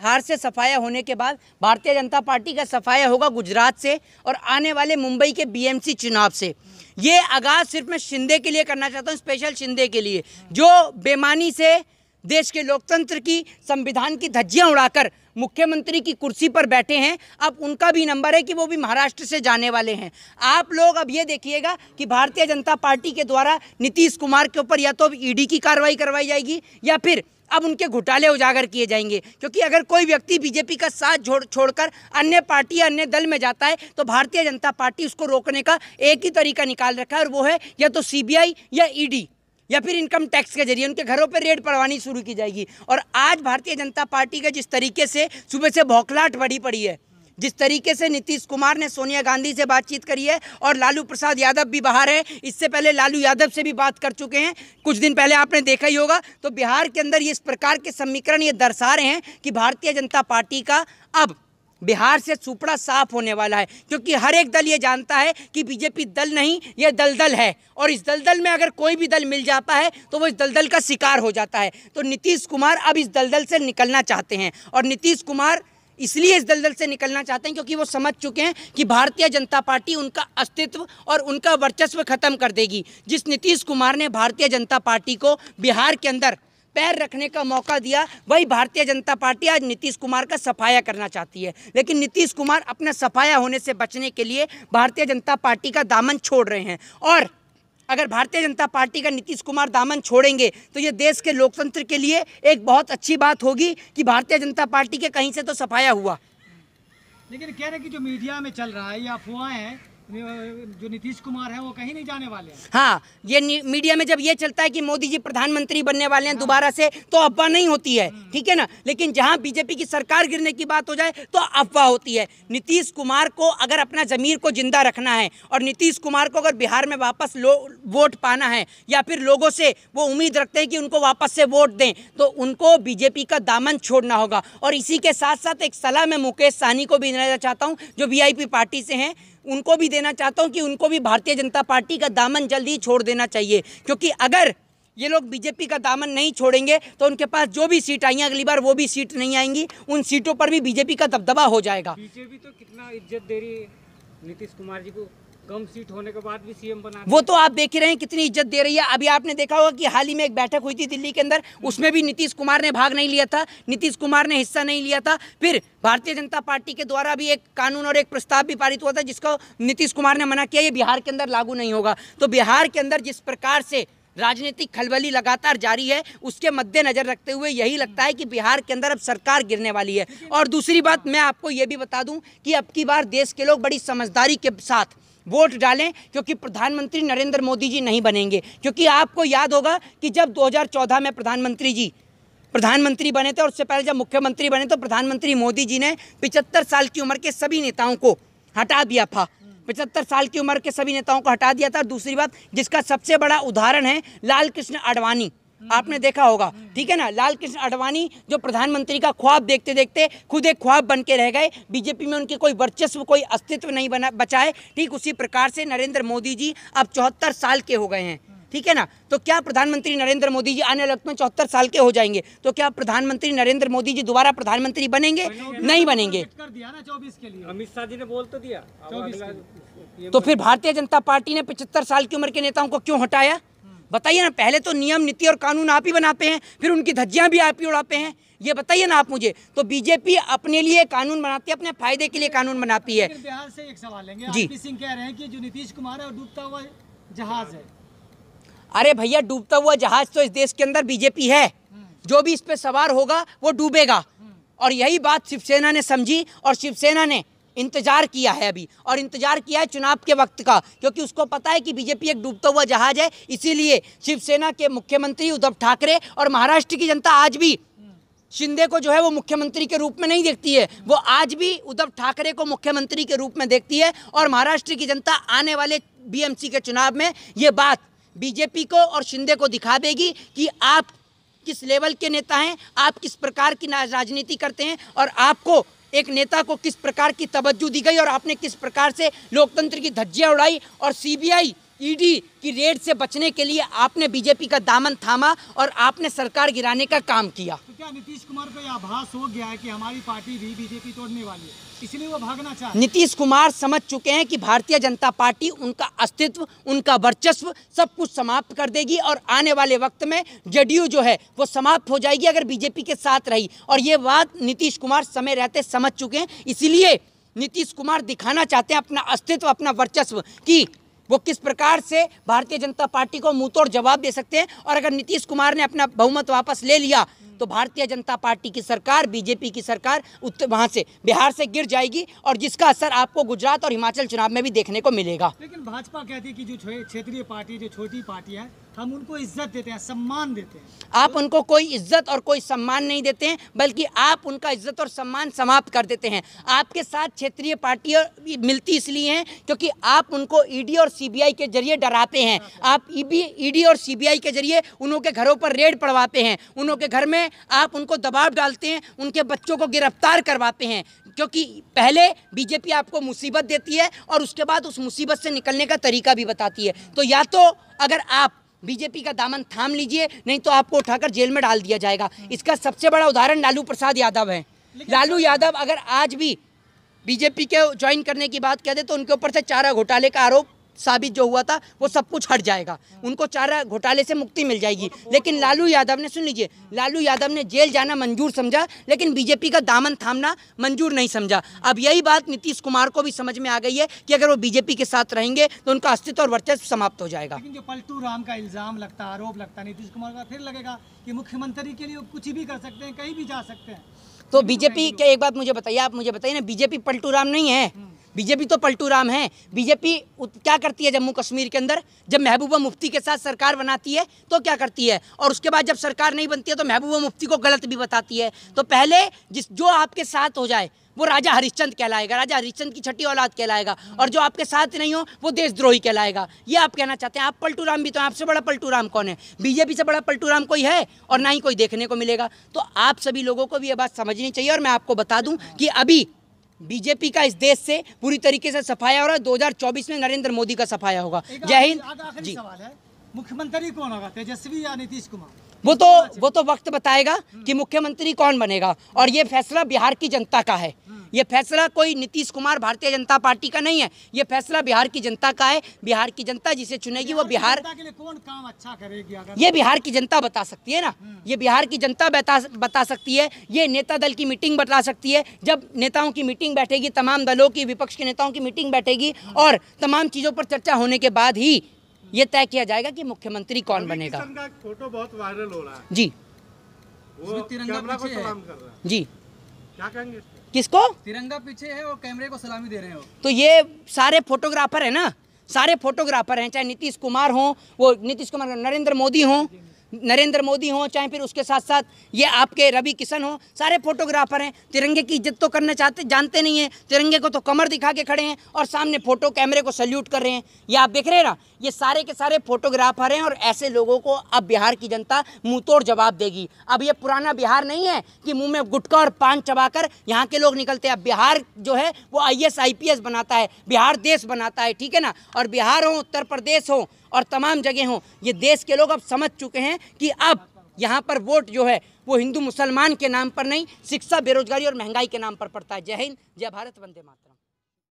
बिहार से सफाया होने के बाद भारतीय जनता पार्टी का सफाया होगा गुजरात से और आने वाले मुंबई के बीएमसी चुनाव से ये आगाज़ सिर्फ मैं शिंदे के लिए करना चाहता हूँ स्पेशल शिंदे के लिए जो बेमानी से देश के लोकतंत्र की संविधान की धज्जियाँ उड़ाकर मुख्यमंत्री की कुर्सी पर बैठे हैं अब उनका भी नंबर है कि वो भी महाराष्ट्र से जाने वाले हैं आप लोग अब ये देखिएगा कि भारतीय जनता पार्टी के द्वारा नीतीश कुमार के ऊपर या तो अब ईडी की कार्रवाई करवाई जाएगी या फिर अब उनके घोटाले उजागर किए जाएंगे क्योंकि अगर कोई व्यक्ति बीजेपी का साथ छोड़ छोड़कर अन्य पार्टी अन्य दल में जाता है तो भारतीय जनता पार्टी उसको रोकने का एक ही तरीका निकाल रखा है और वो है या तो सीबीआई या ईडी या फिर इनकम टैक्स के जरिए उनके घरों पर रेड पड़वानी शुरू की जाएगी और आज भारतीय जनता पार्टी का जिस तरीके से सुबह से भौखलाट बढ़ी पड़ी है जिस तरीके से नीतीश कुमार ने सोनिया गांधी से बातचीत करी है और लालू प्रसाद यादव भी बाहर है इससे पहले लालू यादव से भी बात कर चुके हैं कुछ दिन पहले आपने देखा ही होगा तो बिहार के अंदर ये इस प्रकार के समीकरण ये दर्शा रहे हैं कि भारतीय जनता पार्टी का अब बिहार से सुपड़ा साफ होने वाला है क्योंकि हर एक दल ये जानता है कि बीजेपी दल नहीं ये दलदल है और इस दलदल में अगर कोई भी दल मिल जाता है तो वो इस दलदल का शिकार हो जाता है तो नीतीश कुमार अब इस दलदल से निकलना चाहते हैं और नीतीश कुमार इसलिए इस दलदल से निकलना चाहते हैं क्योंकि वो समझ चुके हैं कि भारतीय जनता पार्टी उनका अस्तित्व और उनका वर्चस्व खत्म कर देगी जिस नीतीश कुमार ने भारतीय जनता पार्टी को बिहार के अंदर पैर रखने का मौका दिया वही भारतीय जनता पार्टी आज नीतीश कुमार का सफाया करना चाहती है लेकिन नीतीश कुमार अपना सफाया होने से बचने के लिए भारतीय जनता पार्टी का दामन छोड़ रहे हैं और अगर भारतीय जनता पार्टी का नीतीश कुमार दामन छोड़ेंगे तो ये देश के लोकतंत्र के लिए एक बहुत अच्छी बात होगी कि भारतीय जनता पार्टी के कहीं से तो सफाया हुआ लेकिन कह रहे कि जो मीडिया में चल रहा है या अफवाहें हैं जो नीतीश कुमार है वो कहीं नहीं जाने वाले हैं हाँ ये मीडिया में जब ये चलता है कि मोदी जी प्रधानमंत्री बनने वाले हैं हाँ। दोबारा से तो अफवाह नहीं होती है हम्म। ठीक है ना लेकिन जहाँ बीजेपी की सरकार गिरने की बात हो जाए तो अफवाह होती है नीतीश कुमार को अगर अपना जमीर को जिंदा रखना है और नीतीश कुमार को अगर बिहार में वापस वोट पाना है या फिर लोगों से वो उम्मीद रखते हैं कि उनको वापस से वोट दें तो उनको बीजेपी का दामन छोड़ना होगा और इसी के साथ साथ एक सलाह मैं मुकेश सहनी को भी देना चाहता हूँ जो वी पार्टी से हैं उनको भी देना चाहता हूँ कि उनको भी भारतीय जनता पार्टी का दामन जल्द ही छोड़ देना चाहिए क्योंकि अगर ये लोग बीजेपी का दामन नहीं छोड़ेंगे तो उनके पास जो भी सीट आई अगली बार वो भी सीट नहीं आएंगी उन सीटों पर भी बीजेपी का दबदबा हो जाएगा बीजेपी तो कितना इज्जत दे रही है नीतीश कुमार जी को कम सीट होने के बाद भी सीएम बना वो तो आप देख ही रहे हैं कितनी इज्जत दे रही है अभी आपने देखा होगा कि हाल ही में एक बैठक हुई थी दिल्ली के अंदर उसमें भी नीतीश कुमार ने भाग नहीं लिया था नीतीश कुमार ने हिस्सा नहीं लिया था फिर भारतीय जनता पार्टी के द्वारा भी एक कानून और एक प्रस्ताव भी पारित हुआ था जिसको नीतीश कुमार ने मना किया ये बिहार के अंदर लागू नहीं होगा तो बिहार के अंदर जिस प्रकार से राजनीतिक खलबली लगातार जारी है उसके मद्देनजर रखते हुए यही लगता है कि बिहार के अंदर अब सरकार गिरने वाली है और दूसरी बात मैं आपको ये भी बता दूं कि अब की बार देश के लोग बड़ी समझदारी के साथ वोट डालें क्योंकि प्रधानमंत्री नरेंद्र मोदी जी नहीं बनेंगे क्योंकि आपको याद होगा कि जब 2014 में प्रधानमंत्री जी प्रधानमंत्री बने थे और उससे पहले जब मुख्यमंत्री बने तो प्रधानमंत्री मोदी जी ने पिचहत्तर साल की उम्र के सभी नेताओं को हटा दिया था पचहत्तर साल की उम्र के सभी नेताओं को हटा दिया था दूसरी बात जिसका सबसे बड़ा उदाहरण है लाल कृष्ण आडवाणी हम्म, आपने देखा होगा हम्म। ठीक है ना लाल कृष्ण अडवाणी जो प्रधानमंत्री का ख्वाब देखते देखते खुद एक ख्वाब बन के रह गए बीजेपी में उनके कोई वर्चस्व कोई अस्तित्व नहीं बना बचाए ठीक उसी प्रकार से नरेंद्र मोदी जी अब चौहत्तर साल के हो गए हैं हम्म। ठीक है ना तो क्या प्रधानमंत्री नरेंद्र मोदी जी आने वक्त में चौहत्तर साल के हो जाएंगे तो क्या प्रधानमंत्री नरेंद्र मोदी जी दोबारा प्रधानमंत्री बनेंगे नहीं बनेंगे अमित शाह जी ने बोल तो दिया तो फिर भारतीय जनता पार्टी ने पिछहत्तर साल की उम्र के नेताओं को क्यों हटाया बताइए ना पहले तो नियम नीति और कानून आप ही बनाते हैं फिर उनकी धज्जियाँ भी आप ही उड़ाते हैं ये बताइए ना आप मुझे तो बीजेपी अपने लिए कानून बनाती है अपने फायदे के लिए कानून बनाती है बिहार से एक सवाल लेंगे जी सिंह कह रहे हैं कि जो नीतीश कुमार है डूबता हुआ जहाज है अरे भैया डूबता हुआ जहाज तो इस देश के अंदर बीजेपी है हम्म। जो भी इस पे सवार होगा वो डूबेगा हम्म। और यही बात शिवसेना ने समझी और शिवसेना ने इंतजार किया है अभी और इंतजार किया है चुनाव के वक्त का क्योंकि उसको पता है कि बीजेपी एक डूबता हुआ जहाज है इसीलिए शिवसेना के मुख्यमंत्री उद्धव ठाकरे और महाराष्ट्र की जनता आज भी शिंदे को जो है वो मुख्यमंत्री के रूप में नहीं देखती है वो आज भी उद्धव ठाकरे को मुख्यमंत्री के रूप में देखती है और महाराष्ट्र की जनता आने वाले बीएमसी के चुनाव में ये बात बीजेपी को और शिंदे को दिखा देगी कि आप किस लेवल के नेता हैं आप किस प्रकार की राजनीति करते हैं और आपको एक नेता को किस प्रकार की तवज्जो दी गई और आपने किस प्रकार से लोकतंत्र की धज्जियाँ उड़ाई और सीबीआई ईडी की रेड से बचने के लिए आपने बीजेपी का दामन थामा और आपने सरकार गिराने का काम किया तो क्या नीतीश कुमार को यह आभास हो गया है कि हमारी पार्टी भी बीजेपी तोड़ने वाली है इसलिए वो भागना चाहते नीतीश कुमार समझ चुके हैं कि भारतीय जनता पार्टी उनका अस्तित्व उनका वर्चस्व सब कुछ समाप्त कर देगी और आने वाले वक्त में जेडीयू जो है वो समाप्त हो जाएगी अगर बीजेपी के साथ रही और ये बात नीतीश कुमार समय रहते समझ चुके हैं इसीलिए नीतीश कुमार दिखाना चाहते हैं अपना अस्तित्व अपना वर्चस्व की वो किस प्रकार से भारतीय जनता पार्टी को तोड़ जवाब दे सकते हैं और अगर नीतीश कुमार ने अपना बहुमत वापस ले लिया तो भारतीय जनता पार्टी की सरकार बीजेपी की सरकार उत्तर वहां से बिहार से गिर जाएगी और जिसका असर आपको गुजरात और हिमाचल चुनाव में भी देखने को मिलेगा लेकिन भाजपा कहती है कि जो क्षेत्रीय पार्टी जो छोटी पार्टी है हम उनको इज्जत देते हैं सम्मान देते हैं आप उनको कोई इज्जत और कोई सम्मान नहीं देते हैं बल्कि आप उनका इज्जत और सम्मान समाप्त कर देते हैं आपके साथ क्षेत्रीय पार्टियाँ मिलती इसलिए हैं क्योंकि आप उनको ईडी e और सीबीआई के जरिए डराते हैं आप ईडी e e और सीबीआई के जरिए उनके घरों पर रेड पड़वाते हैं उनके घर में आप उनको दबाव डालते हैं उनके बच्चों को गिरफ्तार करवाते हैं क्योंकि पहले बीजेपी आपको मुसीबत देती है और उसके बाद उस मुसीबत से निकलने का तरीका भी बताती है तो या तो अगर आप बीजेपी का दामन थाम लीजिए नहीं तो आपको उठाकर जेल में डाल दिया जाएगा इसका सबसे बड़ा उदाहरण लालू प्रसाद यादव है लालू यादव अगर आज भी बीजेपी के ज्वाइन करने की बात कह दे तो उनके ऊपर से चारा घोटाले का आरोप साबित जो हुआ था वो सब कुछ हट जाएगा उनको चारा घोटाले से मुक्ति मिल जाएगी लेकिन लालू यादव ने सुन लीजिए लालू यादव ने जेल जाना मंजूर समझा लेकिन बीजेपी का दामन थामना मंजूर नहीं समझा अब यही बात नीतीश कुमार को भी समझ में आ गई है कि अगर वो बीजेपी के साथ रहेंगे तो उनका अस्तित्व और वर्चस्व समाप्त हो जाएगा लेकिन जो पलटू राम का इल्जाम लगता आरोप लगता नीतीश कुमार का फिर लगेगा कि मुख्यमंत्री के लिए कुछ भी कर सकते हैं कहीं भी जा सकते हैं तो बीजेपी के एक बात मुझे बताइए आप मुझे बताइए ना बीजेपी पलटू राम नहीं है हम्म। बीजेपी तो पलटू राम है बीजेपी क्या करती है जम्मू कश्मीर के अंदर जब महबूबा मुफ्ती के साथ सरकार बनाती है तो क्या करती है और उसके बाद जब सरकार नहीं बनती है तो महबूबा मुफ्ती को गलत भी बताती है तो पहले जिस जो आपके साथ हो जाए वो राजा हरिश्चंद कहलाएगा राजा हरिश्चंद की छठी औलाद कहलाएगा और जो आपके साथ नहीं हो वो देशद्रोही कहलाएगा ये आप कहना चाहते हैं आप पलटू राम भी तो आपसे बड़ा पलटू राम कौन है बीजेपी से बड़ा पलटू राम कोई है और ना ही कोई देखने को मिलेगा तो आप सभी लोगों को भी ये बात समझनी चाहिए और मैं आपको बता दूं कि अभी बीजेपी का इस देश से पूरी तरीके से सफाया हो रहा है 2024 में नरेंद्र मोदी का सफाया होगा जय हिंद जी मुख्यमंत्री कौन होगा तेजस्वी या नीतीश कुमार वो तो वो तो वक्त बताएगा कि मुख्यमंत्री कौन बनेगा और ये फैसला बिहार की जनता का है ये फैसला कोई नीतीश कुमार भारतीय जनता पार्टी का नहीं है ये फैसला बिहार की जनता का है बिहार की जनता जिसे चुनेगी वो बिहार के लिए कौन काम अच्छा करेगी अगर ये बिहार की जनता बता सकती है ना हम्म। ये बिहार की जनता बता बता सकती है ये नेता दल की मीटिंग बता सकती है जब नेताओं की मीटिंग बैठेगी तमाम दलों की विपक्ष के नेताओं की मीटिंग बैठेगी हम्म। और तमाम चीज़ों पर चर्चा होने के बाद ही ये तय किया जाएगा कि मुख्यमंत्री कौन बनेगा फोटो बहुत वायरल हो रहा है जी वो कैमरा को सलाम कर रहा है जी क्या कहेंगे किसको तिरंगा पीछे है और कैमरे को सलामी दे रहे हो तो ये सारे फोटोग्राफर है ना सारे फोटोग्राफर हैं चाहे नीतीश कुमार हो वो नीतीश कुमार नरेंद्र मोदी हों नरेंद्र मोदी हों चाहे फिर उसके साथ साथ ये आपके रवि किशन हों सारे फोटोग्राफर हैं तिरंगे की इज्जत तो करना चाहते जानते नहीं हैं तिरंगे को तो कमर दिखा के खड़े हैं और सामने फ़ोटो कैमरे को सल्यूट कर रहे हैं ये आप देख रहे हैं ना ये सारे के सारे फोटोग्राफर हैं और ऐसे लोगों को अब बिहार की जनता मुँह तोड़ जवाब देगी अब ये पुराना बिहार नहीं है कि मुँह में गुटका और पान कर यहाँ के लोग निकलते हैं अब बिहार जो है वो आई एस बनाता है बिहार देश बनाता है ठीक है ना और बिहार हो उत्तर प्रदेश हो और तमाम जगह हों ये देश के लोग अब समझ चुके हैं कि अब यहाँ पर वोट जो है वो हिंदू मुसलमान के नाम पर नहीं शिक्षा बेरोजगारी और महंगाई के नाम पर पड़ता है जय हिंद जय भारत वंदे मातरम